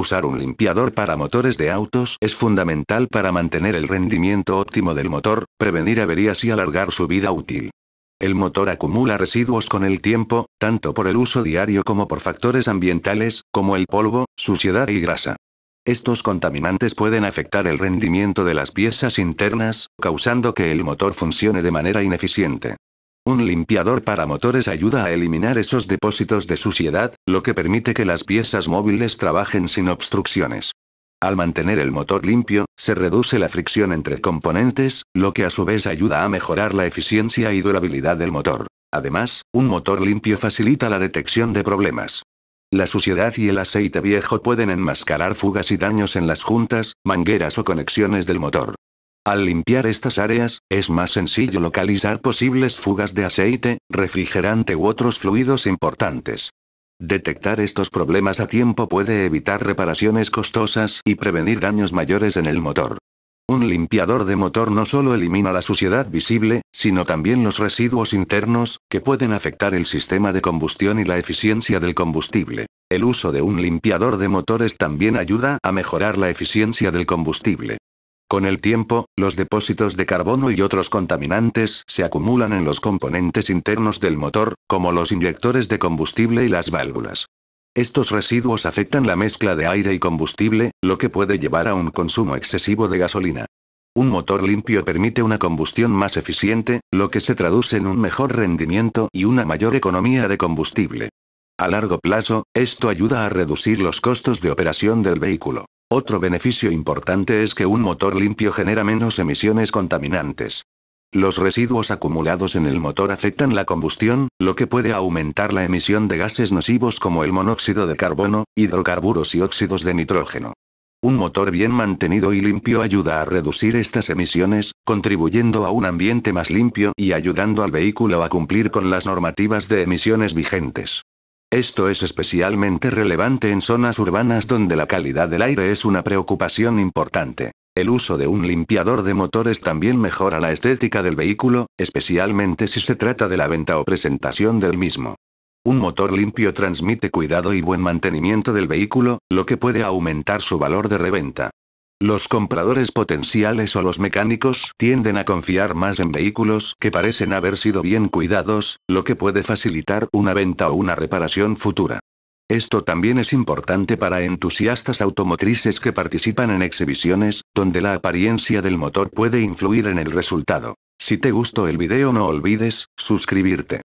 Usar un limpiador para motores de autos es fundamental para mantener el rendimiento óptimo del motor, prevenir averías y alargar su vida útil. El motor acumula residuos con el tiempo, tanto por el uso diario como por factores ambientales, como el polvo, suciedad y grasa. Estos contaminantes pueden afectar el rendimiento de las piezas internas, causando que el motor funcione de manera ineficiente. Un limpiador para motores ayuda a eliminar esos depósitos de suciedad, lo que permite que las piezas móviles trabajen sin obstrucciones. Al mantener el motor limpio, se reduce la fricción entre componentes, lo que a su vez ayuda a mejorar la eficiencia y durabilidad del motor. Además, un motor limpio facilita la detección de problemas. La suciedad y el aceite viejo pueden enmascarar fugas y daños en las juntas, mangueras o conexiones del motor. Al limpiar estas áreas, es más sencillo localizar posibles fugas de aceite, refrigerante u otros fluidos importantes. Detectar estos problemas a tiempo puede evitar reparaciones costosas y prevenir daños mayores en el motor. Un limpiador de motor no solo elimina la suciedad visible, sino también los residuos internos, que pueden afectar el sistema de combustión y la eficiencia del combustible. El uso de un limpiador de motores también ayuda a mejorar la eficiencia del combustible. Con el tiempo, los depósitos de carbono y otros contaminantes se acumulan en los componentes internos del motor, como los inyectores de combustible y las válvulas. Estos residuos afectan la mezcla de aire y combustible, lo que puede llevar a un consumo excesivo de gasolina. Un motor limpio permite una combustión más eficiente, lo que se traduce en un mejor rendimiento y una mayor economía de combustible. A largo plazo, esto ayuda a reducir los costos de operación del vehículo. Otro beneficio importante es que un motor limpio genera menos emisiones contaminantes. Los residuos acumulados en el motor afectan la combustión, lo que puede aumentar la emisión de gases nocivos como el monóxido de carbono, hidrocarburos y óxidos de nitrógeno. Un motor bien mantenido y limpio ayuda a reducir estas emisiones, contribuyendo a un ambiente más limpio y ayudando al vehículo a cumplir con las normativas de emisiones vigentes. Esto es especialmente relevante en zonas urbanas donde la calidad del aire es una preocupación importante. El uso de un limpiador de motores también mejora la estética del vehículo, especialmente si se trata de la venta o presentación del mismo. Un motor limpio transmite cuidado y buen mantenimiento del vehículo, lo que puede aumentar su valor de reventa. Los compradores potenciales o los mecánicos tienden a confiar más en vehículos que parecen haber sido bien cuidados, lo que puede facilitar una venta o una reparación futura. Esto también es importante para entusiastas automotrices que participan en exhibiciones, donde la apariencia del motor puede influir en el resultado. Si te gustó el video no olvides, suscribirte.